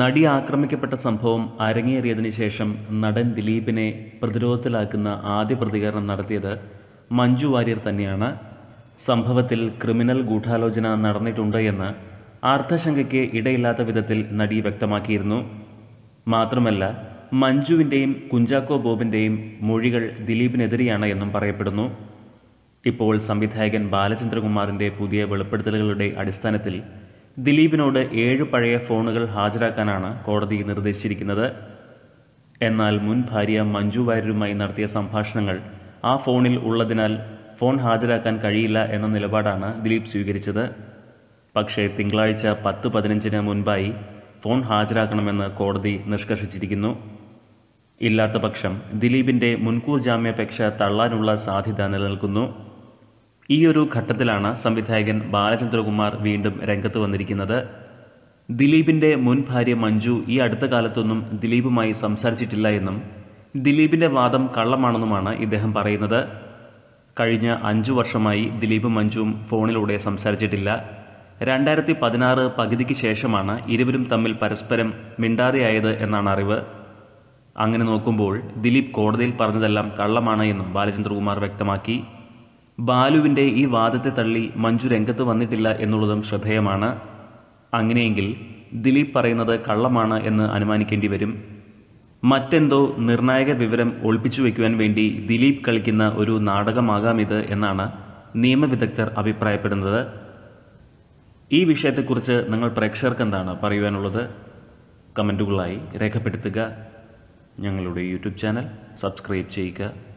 നടി ആക്രമിക്കപ്പെട്ട സംഭവം അരങ്ങേറിയതിനു ശേഷം നടൻ ദിലീപിനെ പ്രതിരോധത്തിലാക്കുന്ന ആദ്യ പ്രതികരണം നടത്തിയത് മഞ്ജു വാര്യർ തന്നെയാണ് സംഭവത്തിൽ ക്രിമിനൽ ഗൂഢാലോചന നടന്നിട്ടുണ്ട് എന്ന് അർത്ഥശങ്കയ്ക്ക് ഇടയില്ലാത്ത വിധത്തിൽ നടി വ്യക്തമാക്കിയിരുന്നു മാത്രമല്ല മഞ്ജുവിൻ്റെയും കുഞ്ചാക്കോ ബോബിൻ്റെയും മൊഴികൾ ദിലീപിനെതിരെയാണ് എന്നും പറയപ്പെടുന്നു ഇപ്പോൾ സംവിധായകൻ ബാലചന്ദ്രകുമാറിൻ്റെ പുതിയ വെളിപ്പെടുത്തലുകളുടെ അടിസ്ഥാനത്തിൽ ദിലീപിനോട് ഏഴ് പഴയ ഫോണുകൾ ഹാജരാക്കാനാണ് കോടതി നിർദ്ദേശിച്ചിരിക്കുന്നത് എന്നാൽ മുൻ ഭാര്യ മഞ്ജു വാര്യരുമായി നടത്തിയ സംഭാഷണങ്ങൾ ആ ഫോണിൽ ഉള്ളതിനാൽ ഫോൺ ഹാജരാക്കാൻ കഴിയില്ല എന്ന നിലപാടാണ് ദിലീപ് സ്വീകരിച്ചത് പക്ഷേ തിങ്കളാഴ്ച പത്ത് പതിനഞ്ചിന് മുൻപായി ഫോൺ ഹാജരാക്കണമെന്ന് കോടതി നിഷ്കർഷിച്ചിരിക്കുന്നു ഇല്ലാത്ത പക്ഷം ദിലീപിൻ്റെ മുൻകൂർ ജാമ്യാപേക്ഷ തള്ളാനുള്ള സാധ്യത നിലനിൽക്കുന്നു ഈ ഒരു ഘട്ടത്തിലാണ് സംവിധായകൻ ബാലചന്ദ്രകുമാർ വീണ്ടും രംഗത്ത് വന്നിരിക്കുന്നത് ദിലീപിൻ്റെ മുൻ ഭാര്യ മഞ്ജു ഈ അടുത്ത കാലത്തൊന്നും ദിലീപുമായി സംസാരിച്ചിട്ടില്ല എന്നും ദിലീപിൻ്റെ വാദം കള്ളമാണെന്നുമാണ് ഇദ്ദേഹം പറയുന്നത് കഴിഞ്ഞ അഞ്ചു വർഷമായി ദിലീപും മഞ്ജുവും ഫോണിലൂടെ സംസാരിച്ചിട്ടില്ല രണ്ടായിരത്തി പതിനാറ് പകുതിക്ക് ശേഷമാണ് ഇരുവരും തമ്മിൽ പരസ്പരം മിണ്ടാതെയായത് എന്നാണ് അറിവ് അങ്ങനെ നോക്കുമ്പോൾ ദിലീപ് കോടതിയിൽ പറഞ്ഞതെല്ലാം കള്ളമാണ് എന്നും ബാലചന്ദ്രകുമാർ വ്യക്തമാക്കി ബാലുവിൻ്റെ ഈ വാദത്തെ തള്ളി മഞ്ജു രംഗത്ത് വന്നിട്ടില്ല എന്നുള്ളതും ശ്രദ്ധേയമാണ് അങ്ങനെയെങ്കിൽ ദിലീപ് പറയുന്നത് കള്ളമാണ് എന്ന് അനുമാനിക്കേണ്ടി വരും മറ്റെന്തോ നിർണായക വിവരം ഒളിപ്പിച്ചു വയ്ക്കുവാൻ വേണ്ടി ദിലീപ് കളിക്കുന്ന ഒരു നാടകമാകാം ഇത് എന്നാണ് നിയമവിദഗ്ധർ അഭിപ്രായപ്പെടുന്നത് ഈ വിഷയത്തെക്കുറിച്ച് നിങ്ങൾ പ്രേക്ഷകർക്ക് എന്താണ് പറയുവാനുള്ളത് കമൻറ്റുകളായി രേഖപ്പെടുത്തുക ഞങ്ങളുടെ യൂട്യൂബ് ചാനൽ സബ്സ്ക്രൈബ് ചെയ്യുക